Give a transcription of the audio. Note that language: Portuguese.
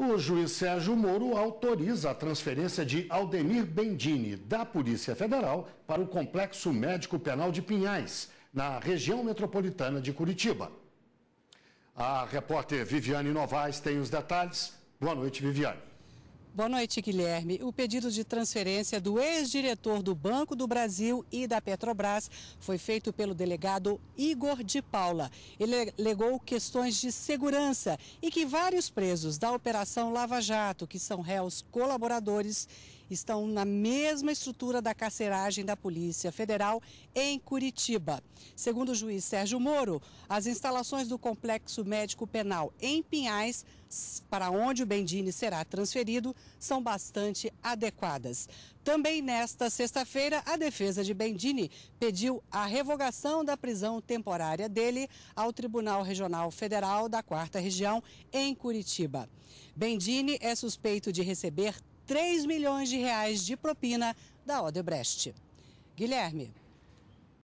O juiz Sérgio Moro autoriza a transferência de Aldemir Bendini, da Polícia Federal, para o Complexo Médico Penal de Pinhais, na região metropolitana de Curitiba. A repórter Viviane Novaes tem os detalhes. Boa noite, Viviane. Boa noite, Guilherme. O pedido de transferência do ex-diretor do Banco do Brasil e da Petrobras foi feito pelo delegado Igor de Paula. Ele alegou questões de segurança e que vários presos da Operação Lava Jato, que são réus colaboradores, estão na mesma estrutura da carceragem da Polícia Federal em Curitiba. Segundo o juiz Sérgio Moro, as instalações do Complexo Médico Penal em Pinhais, para onde o Bendini será transferido, são bastante adequadas. Também nesta sexta-feira, a defesa de Bendini pediu a revogação da prisão temporária dele ao Tribunal Regional Federal da Quarta Região em Curitiba. Bendini é suspeito de receber 3 milhões de reais de propina da Odebrecht. Guilherme.